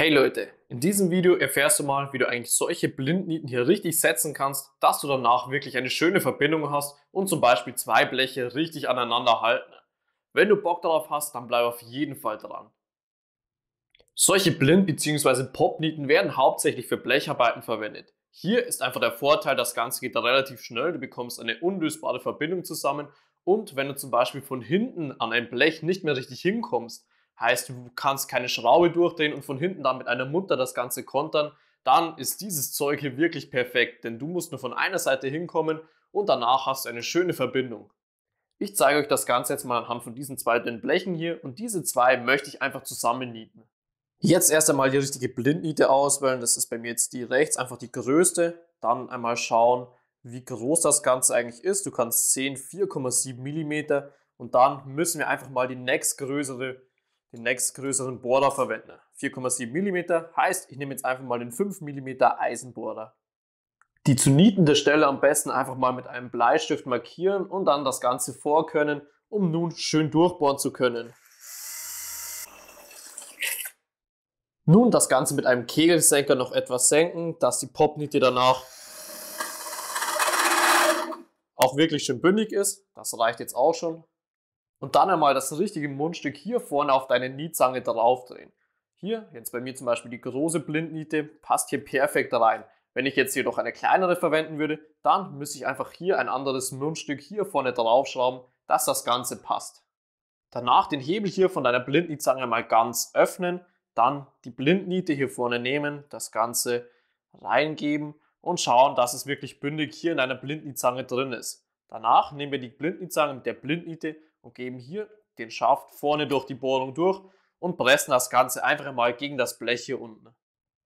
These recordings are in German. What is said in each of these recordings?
Hey Leute, in diesem Video erfährst du mal, wie du eigentlich solche Blindnieten hier richtig setzen kannst, dass du danach wirklich eine schöne Verbindung hast und zum Beispiel zwei Bleche richtig aneinander halten. Wenn du Bock darauf hast, dann bleib auf jeden Fall dran. Solche Blind- bzw. Popnieten werden hauptsächlich für Blecharbeiten verwendet. Hier ist einfach der Vorteil, das Ganze geht relativ schnell, du bekommst eine unlösbare Verbindung zusammen und wenn du zum Beispiel von hinten an ein Blech nicht mehr richtig hinkommst, heißt du kannst keine Schraube durchdrehen und von hinten dann mit einer Mutter das Ganze kontern, dann ist dieses Zeug hier wirklich perfekt, denn du musst nur von einer Seite hinkommen und danach hast du eine schöne Verbindung. Ich zeige euch das Ganze jetzt mal anhand von diesen zwei dünnen Blechen hier und diese zwei möchte ich einfach zusammen nieten. Jetzt erst einmal die richtige Blindniete auswählen, das ist bei mir jetzt die rechts, einfach die größte. Dann einmal schauen, wie groß das Ganze eigentlich ist. Du kannst sehen 4,7 mm und dann müssen wir einfach mal die nächstgrößere den nächstgrößeren Bohrer verwende. 4,7 mm heißt, ich nehme jetzt einfach mal den 5 mm Eisenbohrer. Die zu nietende Stelle am besten einfach mal mit einem Bleistift markieren und dann das Ganze vorkönnen, um nun schön durchbohren zu können. Nun das Ganze mit einem Kegelsenker noch etwas senken, dass die Popniete danach auch wirklich schön bündig ist. Das reicht jetzt auch schon. Und dann einmal das richtige Mundstück hier vorne auf deine Niedzange draufdrehen. Hier, jetzt bei mir zum Beispiel die große Blindniete, passt hier perfekt rein. Wenn ich jetzt jedoch eine kleinere verwenden würde, dann müsste ich einfach hier ein anderes Mundstück hier vorne draufschrauben, dass das Ganze passt. Danach den Hebel hier von deiner Blindnietzange mal ganz öffnen, dann die Blindniete hier vorne nehmen, das Ganze reingeben und schauen, dass es wirklich bündig hier in deiner Blindnietzange drin ist. Danach nehmen wir die Blindnietzange mit der Blindniete und geben hier den Schaft vorne durch die Bohrung durch und pressen das Ganze einfach mal gegen das Blech hier unten.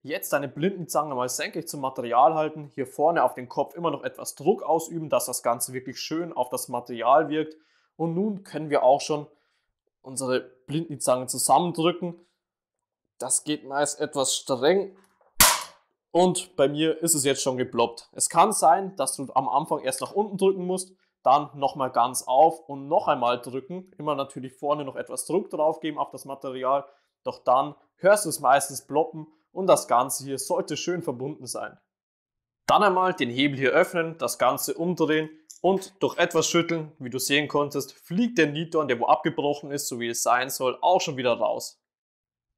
Jetzt deine Blindenzange mal senkrecht zum Material halten, hier vorne auf den Kopf immer noch etwas Druck ausüben, dass das Ganze wirklich schön auf das Material wirkt. Und nun können wir auch schon unsere Blindenzange zusammendrücken. Das geht meist etwas streng. Und bei mir ist es jetzt schon geploppt. Es kann sein, dass du am Anfang erst nach unten drücken musst dann nochmal ganz auf und noch einmal drücken. Immer natürlich vorne noch etwas Druck drauf geben auf das Material, doch dann hörst du es meistens ploppen und das Ganze hier sollte schön verbunden sein. Dann einmal den Hebel hier öffnen, das Ganze umdrehen und durch etwas schütteln, wie du sehen konntest, fliegt der Niton, der wo abgebrochen ist, so wie es sein soll, auch schon wieder raus.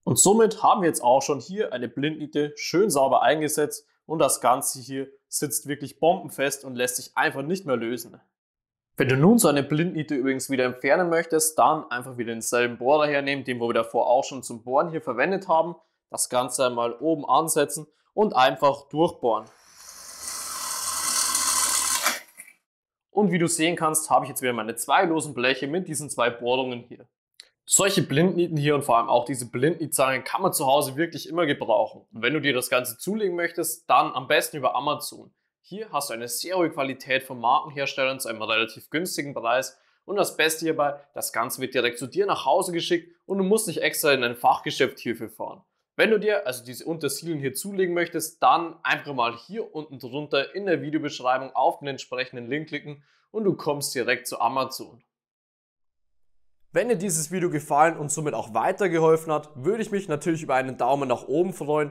Und somit haben wir jetzt auch schon hier eine Blindniete schön sauber eingesetzt und das Ganze hier sitzt wirklich bombenfest und lässt sich einfach nicht mehr lösen. Wenn du nun so eine Blindniete übrigens wieder entfernen möchtest, dann einfach wieder denselben Bohrer hernehmen, den wir davor auch schon zum Bohren hier verwendet haben. Das Ganze einmal oben ansetzen und einfach durchbohren. Und wie du sehen kannst, habe ich jetzt wieder meine zwei losen Bleche mit diesen zwei Bohrungen hier. Solche Blindnieten hier und vor allem auch diese Blindnietzange kann man zu Hause wirklich immer gebrauchen. Und wenn du dir das Ganze zulegen möchtest, dann am besten über Amazon. Hier hast du eine sehr hohe Qualität von Markenherstellern zu einem relativ günstigen Preis und das Beste hierbei, das Ganze wird direkt zu dir nach Hause geschickt und du musst nicht extra in ein Fachgeschäft hierfür fahren. Wenn du dir also diese Untersilien hier zulegen möchtest, dann einfach mal hier unten drunter in der Videobeschreibung auf den entsprechenden Link klicken und du kommst direkt zu Amazon. Wenn dir dieses Video gefallen und somit auch weitergeholfen hat, würde ich mich natürlich über einen Daumen nach oben freuen